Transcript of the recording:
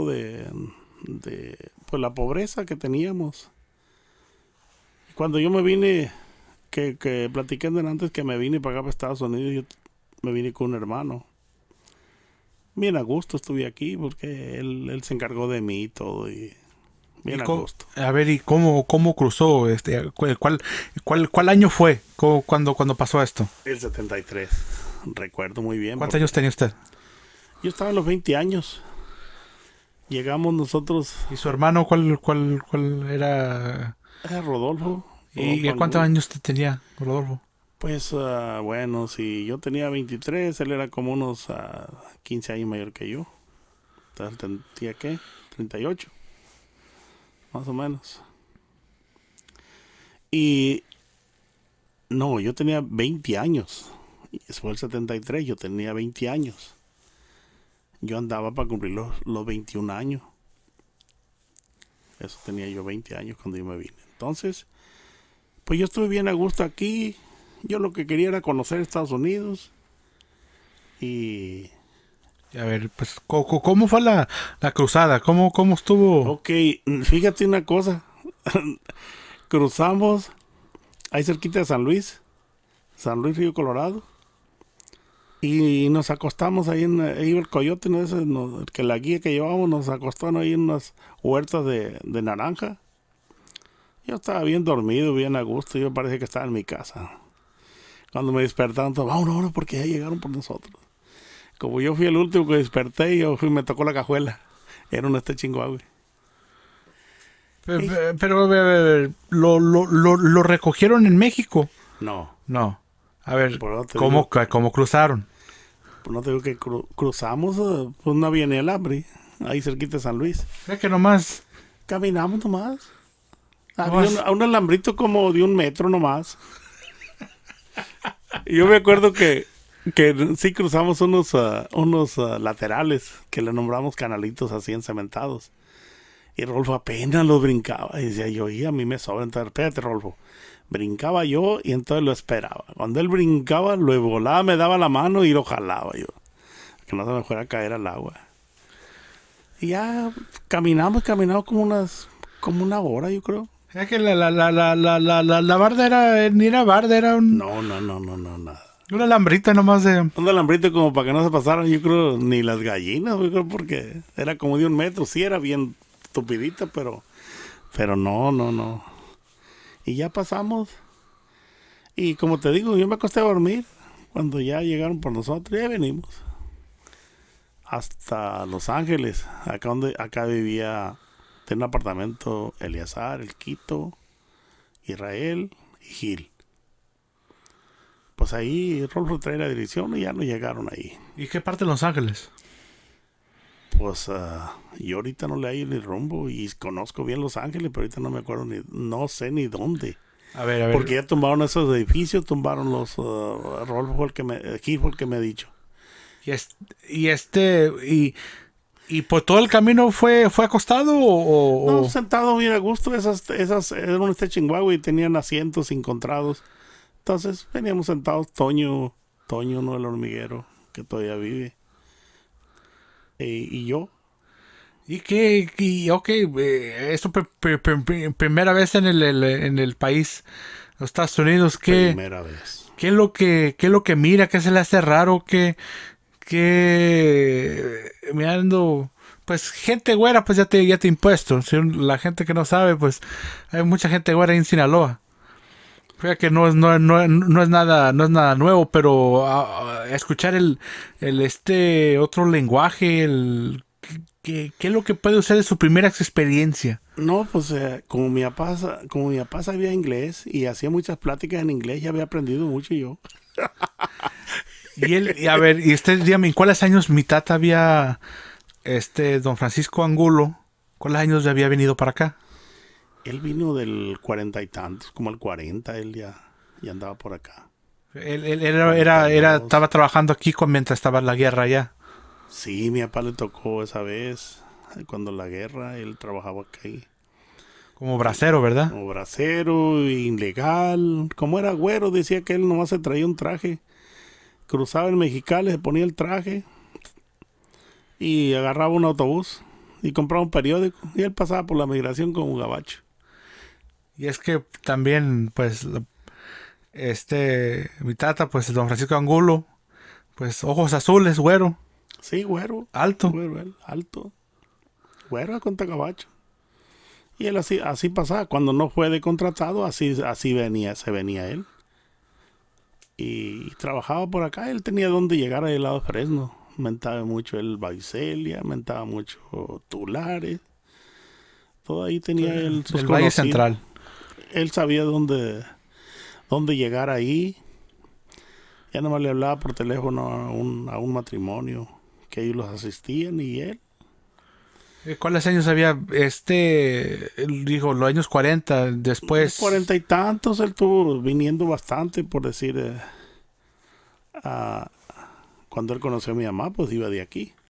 de, pues, la pobreza que teníamos. Cuando yo me vine, que, que platiqué antes que me vine para acá para Estados Unidos, yo me vine con un hermano. Bien a gusto estuve aquí porque él, él se encargó de mí y todo. Y bien a gusto. A ver, ¿y cómo, cómo cruzó? este ¿Cuál, cuál, cuál año fue cuando, cuando pasó esto? El 73. Recuerdo muy bien. ¿Cuántos años tenía usted? Yo estaba en los 20 años llegamos nosotros. ¿Y su hermano cuál, cuál, cuál era? Era Rodolfo. ¿Y a cuántos años te tenía Rodolfo? Pues ah, bueno, si yo tenía 23, él era como unos 15 ah, años mayor que yo. Entonces tenía qué? 38, más o menos. Y no, yo tenía 20 años. Fue el 73, yo tenía 20 años yo andaba para cumplir los, los 21 años. Eso tenía yo 20 años cuando yo me vine. Entonces, pues yo estuve bien a gusto aquí. Yo lo que quería era conocer Estados Unidos. Y... A ver, pues, ¿cómo, cómo fue la, la, cruzada? ¿Cómo, ¿Cómo estuvo? Ok, fíjate una cosa. Cruzamos ahí cerquita de San Luis, San Luis Río Colorado. Y nos acostamos ahí en ahí el coyote, ¿no? Ese, que la guía que llevábamos nos acostó ahí en unas huertas de, naranja. Yo estaba bien dormido, bien a gusto, yo parece que estaba en mi casa. Cuando me despertaron, todos, vamos porque ya llegaron por nosotros. Como yo fui el último que desperté, yo fui, me tocó la cajuela. Era un este chingo Pero, eh, pero, ¿lo, lo, lo, lo, recogieron en México. No. No. A ver, ¿cómo, ¿cómo cruzaron? Pues, no tengo que cru cruzamos eh, una pues, el alambre ahí cerquita de San Luis. Es que nomás. Caminamos nomás. Ah, había un, alambrito como de un metro nomás. Yo me acuerdo que, que sí cruzamos unos, ah, unos ah, laterales que le nombramos canalitos así encementados. Y Rolfo apenas los brincaba. Y decía yo, y a mí me sobra. entrar, espérate, Rolfo brincaba yo y entonces lo esperaba. Cuando él brincaba, lo volaba, me daba la mano y lo jalaba yo. Que no se me fuera a caer al agua. Y ya caminamos, caminamos como unas, como una hora, yo creo. Es que la, la, barda era, eh, ni era barda, era un... No, no, no, no, no, nada. Una alambrita nomás de... Un alambrito como para que no se pasaran, yo creo, ni las gallinas, yo creo, porque era como de un metro. Sí, era bien tupidita, pero... Pero no, no, no. Y ya pasamos. Y como te digo, yo me acosté a dormir cuando ya llegaron por nosotros. Ya venimos. Hasta Los Ángeles. Acá donde acá vivía. Tenía un apartamento Eleazar, El Quito, Israel y Gil. Pues ahí Rolfo trae la dirección y ya no llegaron ahí. ¿Y qué parte de Los Ángeles? pues ah, yo ahorita no le hay ni rumbo y conozco bien Los Ángeles, pero ahorita no me acuerdo ni, no sé ni dónde. A ver, a ver. Porque ya tumbaron esos edificios, tumbaron los uh, que me, eh, que me he dicho. Y este, y pues todo el camino fue, fue acostado o, No, sentado bien a gusto, esas, esas, eran este chingüagua y tenían asientos encontrados. Entonces veníamos sentados, Toño, Toño no el hormiguero, que todavía vive. Eh, y yo. Y que, y, ok, eh, primera vez en el, en el país, los Estados Unidos, que... Primera ¿Qué es lo que, es lo que mira? que se le hace raro? ¿Qué, que mirando pues gente güera pues ya te ya te impuesto la gente que no sabe pues hay mucha gente güera en Sinaloa que no es, no, es nada, no es nada nuevo, pero ah, ah, escuchar el, este otro lenguaje, el ¿qué, es lo que puede usar de su primera experiencia? No, pues eh, como, mi papá, como mi papá sabía inglés y hacía muchas pláticas en inglés, ya había aprendido mucho yo. y él, y a ver, y usted dígame, ¿en cuáles años mi tata había, este, don Francisco Angulo, cuáles años ya había venido para acá? Él vino del cuarenta y tantos, como el cuarenta, él ya, ya andaba por acá. Él, era, era, estaba trabajando aquí mientras estaba en la guerra ya. Sí, mi papá le tocó esa vez, cuando la guerra, él trabajaba aquí. Como bracero, ¿verdad? Como bracero, ilegal. Como era güero, decía que él nomás se traía un traje. Cruzaba en Mexicali, se ponía el traje y agarraba un autobús y compraba un periódico. Y él pasaba por la migración como un gabacho. Y es que también, pues, este, mi tata, pues, don Francisco Angulo, pues, ojos azules, güero. Sí, güero. Alto. Güero, alto. Güero con Cabacho. Y él así, así pasaba. Cuando no fue de contratado, así, así venía, se venía él. Y trabajaba por acá. Él tenía donde llegar al lado Fresno. Mentaba mucho el Baicelia, mentaba mucho Tulares. Todo ahí tenía el, el Valle Central él sabía dónde, dónde llegar ahí. Ya nomás le hablaba por teléfono a un, a un matrimonio que ellos los asistían y él. Eh, ¿Cuáles años había? Este, él dijo, los años 40, después. Cuarenta y tantos, él estuvo viniendo bastante, por decir, eh, cuando él conoció a mi mamá, pues iba de aquí.